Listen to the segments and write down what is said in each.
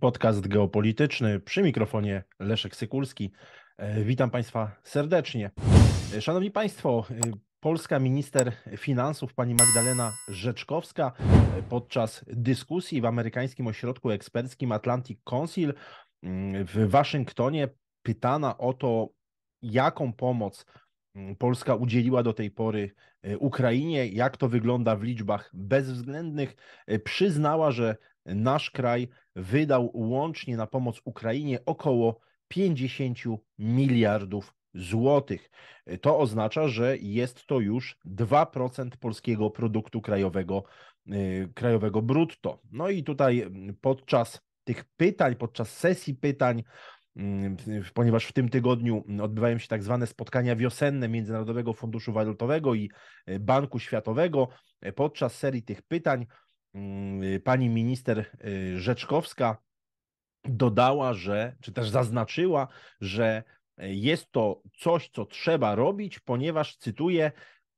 podcast geopolityczny przy mikrofonie Leszek Sykulski. E, witam Państwa serdecznie. E, szanowni Państwo, e, polska minister finansów pani Magdalena Rzeczkowska podczas dyskusji w amerykańskim ośrodku eksperckim Atlantic Council mm, w Waszyngtonie pytana o to, jaką pomoc mm, Polska udzieliła do tej pory Ukrainie, jak to wygląda w liczbach bezwzględnych, przyznała, że nasz kraj wydał łącznie na pomoc Ukrainie około 50 miliardów złotych. To oznacza, że jest to już 2% polskiego produktu krajowego, y, krajowego brutto. No i tutaj y, podczas tych pytań, podczas sesji pytań, y, ponieważ w tym tygodniu odbywają się tak zwane spotkania wiosenne Międzynarodowego Funduszu Walutowego i Banku Światowego, podczas serii tych pytań Mm, y, pani minister y, Rzeczkowska dodała, że, czy też zaznaczyła, że e, jest to coś, co trzeba robić, ponieważ, cytuję,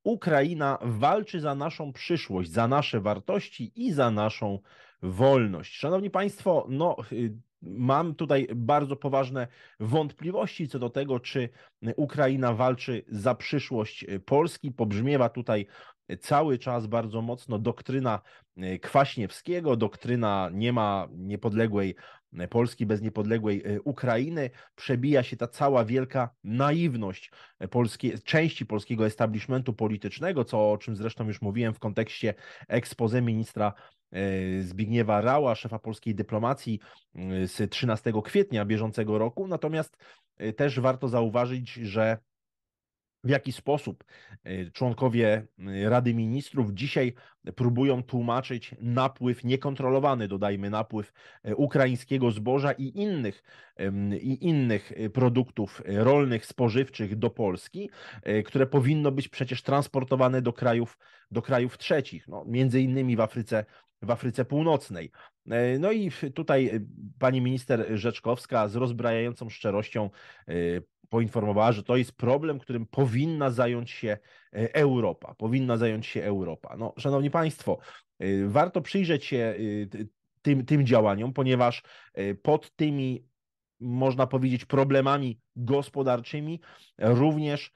Ukraina walczy za naszą przyszłość, za nasze wartości i za naszą wolność. Szanowni Państwo, no, y, mam tutaj bardzo poważne wątpliwości co do tego, czy Ukraina walczy za przyszłość e, Polski. Pobrzmiewa tutaj e, cały czas bardzo mocno doktryna e, Kwaśniewskiego, doktryna nie ma niepodległej Polski bez niepodległej Ukrainy. Przebija się ta cała wielka naiwność polskie, części polskiego establishmentu politycznego, co o czym zresztą już mówiłem w kontekście ekspoze ministra E, Zbigniewa Rała, szefa polskiej dyplomacji e, z 13 kwietnia bieżącego roku. Natomiast e, też warto zauważyć, że w jaki sposób y, członkowie y, Rady Ministrów dzisiaj próbują tłumaczyć napływ niekontrolowany, dodajmy, napływ y, ukraińskiego zboża i innych, i innych produktów rolnych, spożywczych do Polski, które powinno być przecież transportowane do krajów, do krajów trzecich, no, między innymi w Afryce w Afryce Północnej. No i tutaj pani minister Rzeczkowska z rozbrajającą szczerością poinformowała, że to jest problem, którym powinna zająć się e, Europa. Powinna zająć się Europa. No, szanowni Państwo, e, warto przyjrzeć się e, tym, tym działaniom, ponieważ pod tymi, można powiedzieć, problemami gospodarczymi również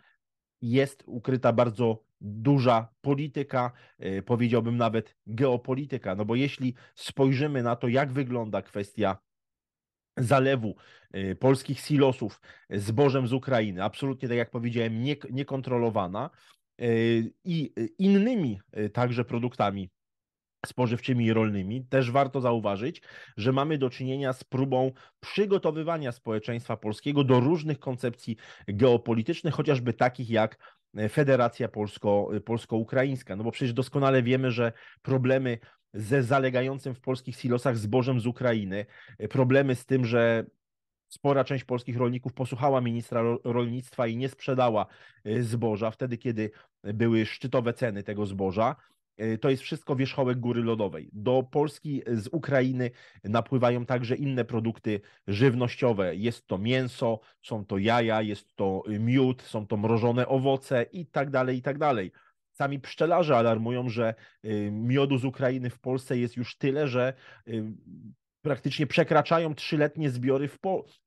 jest ukryta bardzo duża polityka, powiedziałbym nawet geopolityka, no bo jeśli spojrzymy na to, jak wygląda kwestia zalewu y, polskich silosów y, zbożem z Ukrainy, absolutnie tak jak powiedziałem, nie, niekontrolowana y, i innymi także produktami spożywczymi i rolnymi. Też warto zauważyć, że mamy do czynienia z próbą przygotowywania społeczeństwa polskiego do różnych koncepcji geopolitycznych, chociażby takich jak Federacja Polsko, Polsko-Ukraińska. No bo przecież doskonale wiemy, że problemy ze zalegającym w polskich silosach zbożem z Ukrainy, e, problemy z tym, że spora część polskich rolników posłuchała ministra rolnictwa i nie sprzedała e, zboża wtedy, kiedy były szczytowe ceny tego zboża. E, to jest wszystko wierzchołek góry lodowej. Do Polski z Ukrainy napływają także inne produkty żywnościowe. Jest to mięso, są to jaja, jest to miód, są to mrożone owoce i tak dalej, i tak dalej. Sami pszczelarze alarmują, że y, miodu z Ukrainy w Polsce jest już tyle, że y, praktycznie przekraczają trzyletnie zbiory w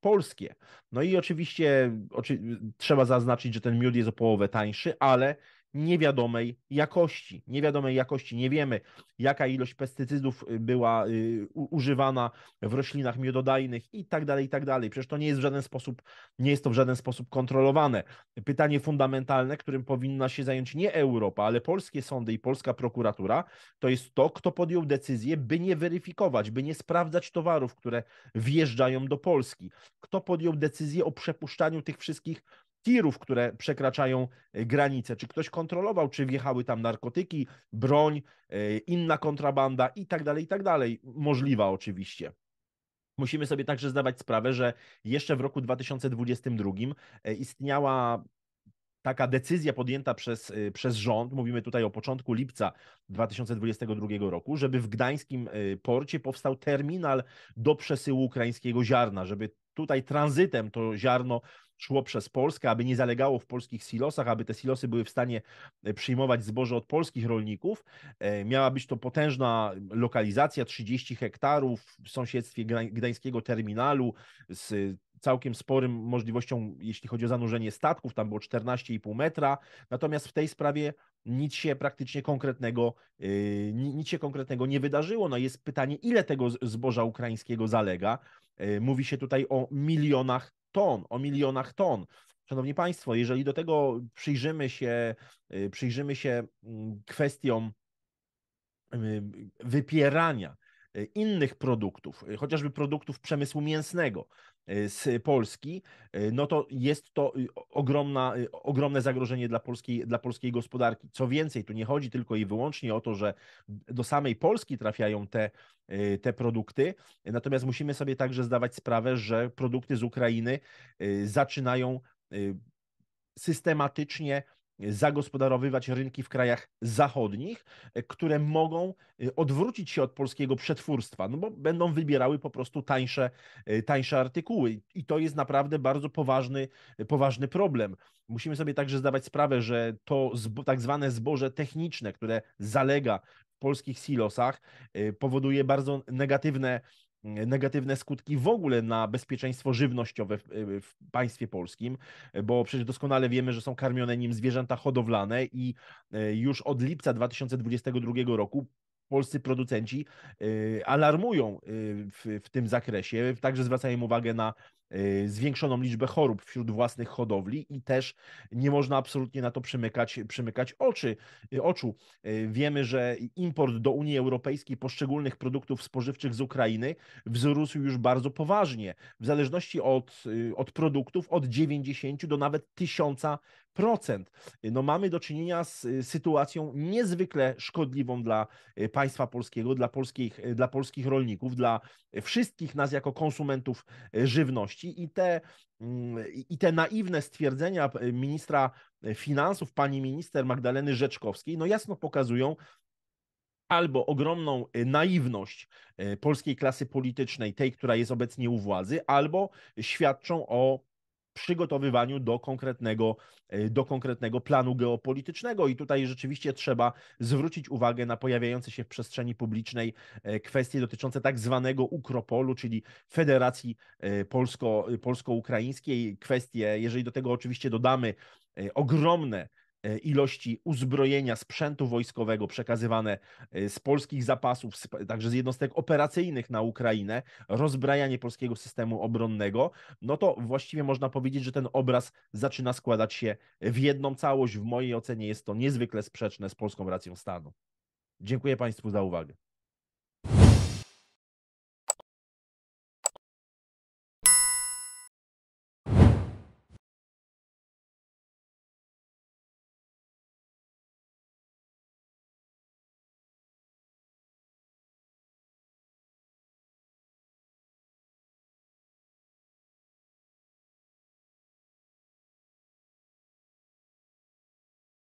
polskie. No i oczywiście oczy trzeba zaznaczyć, że ten miód jest o połowę tańszy, ale niewiadomej jakości. Niewiadomej jakości nie wiemy, jaka ilość pestycydów y, była y, używana w roślinach miododajnych i tak dalej, i tak dalej. Przecież to nie jest w żaden sposób, nie jest to w żaden sposób kontrolowane. Pytanie fundamentalne, którym powinna się zająć nie Europa, ale polskie sądy i polska prokuratura, to jest to, kto podjął decyzję, by nie weryfikować, by nie sprawdzać towarów, które wjeżdżają do Polski. Kto podjął decyzję o przepuszczaniu tych wszystkich tirów, które przekraczają e, granice. Czy ktoś kontrolował, czy wjechały tam narkotyki, broń, e, inna kontrabanda i tak dalej, i tak dalej. Możliwa oczywiście. Musimy sobie także zdawać sprawę, że jeszcze w roku 2022 e, istniała taka decyzja podjęta przez, przez rząd, mówimy tutaj o początku lipca 2022 roku, żeby w gdańskim porcie powstał terminal do przesyłu ukraińskiego ziarna, żeby tutaj tranzytem to ziarno szło przez Polskę, aby nie zalegało w polskich silosach, aby te silosy były w stanie e, przyjmować zboże od polskich rolników. E, miała być to potężna lokalizacja, 30 hektarów w sąsiedztwie gdańskiego terminalu z całkiem sporym możliwością, jeśli chodzi o zanurzenie statków, tam było 14,5 metra. Natomiast w tej sprawie nic się praktycznie konkretnego, e, nic się konkretnego nie wydarzyło. No jest pytanie, ile tego zboża ukraińskiego zalega. Mówi się tutaj o milionach ton, o milionach ton. Szanowni Państwo, jeżeli do tego przyjrzymy się, y, przyjrzymy się mm, kwestiom y, wypierania E, innych produktów, e, chociażby produktów przemysłu mięsnego e, z Polski, no to jest to y, ogromna, y, ogromne zagrożenie dla polskiej, dla polskiej gospodarki. Co więcej, tu nie chodzi tylko i wyłącznie o to, że do samej Polski trafiają te, te produkty, natomiast musimy sobie także zdawać sprawę, że produkty z Ukrainy zaczynają systematycznie zagospodarowywać rynki w krajach zachodnich, e, które mogą e, odwrócić się od polskiego przetwórstwa, no bo będą wybierały po prostu tańsze, e, tańsze artykuły. I to jest naprawdę bardzo poważny, poważny problem. Musimy sobie także zdawać sprawę, że to tak zwane zboże techniczne, które zalega w polskich silosach powoduje bardzo negatywne negatywne skutki w ogóle na bezpieczeństwo żywnościowe w, e, w, państwie polskim, bo przecież doskonale wiemy, że są karmione nim zwierzęta hodowlane i e, już od lipca 2022 roku polscy producenci y, alarmują y, w, w tym zakresie. Także zwracają uwagę na y, zwiększoną liczbę chorób wśród własnych hodowli i też nie można absolutnie na to przymykać, przymykać oczy, oczu. Wiemy, że import do Unii Europejskiej poszczególnych produktów spożywczych z Ukrainy wzrósł już bardzo poważnie, w zależności od, od produktów od 90 do nawet 1000 procent. No mamy do czynienia z sytuacją niezwykle szkodliwą dla państwa polskiego, dla polskich, y, dla polskich rolników, dla wszystkich nas jako konsumentów y, żywności i te, mm, i te naiwne stwierdzenia ministra y, finansów, pani minister Magdaleny Rzeczkowskiej, no jasno pokazują, albo ogromną naiwność polskiej klasy politycznej, tej, która jest obecnie u władzy, albo świadczą o przygotowywaniu do konkretnego, e, do konkretnego planu geopolitycznego. I tutaj rzeczywiście trzeba zwrócić uwagę na pojawiające się w przestrzeni publicznej e, kwestie dotyczące tak zwanego Ukropolu, czyli Federacji e, Polsko, Polsko-Ukraińskiej. Kwestie, jeżeli do tego oczywiście dodamy ogromne E, ilości uzbrojenia, sprzętu wojskowego przekazywane e, z polskich zapasów, także z jednostek operacyjnych na Ukrainę, rozbrajanie polskiego systemu obronnego, no to właściwie można powiedzieć, że ten obraz zaczyna składać się w jedną całość. W mojej ocenie jest to niezwykle sprzeczne z polską racją stanu. Dziękuję Państwu za uwagę.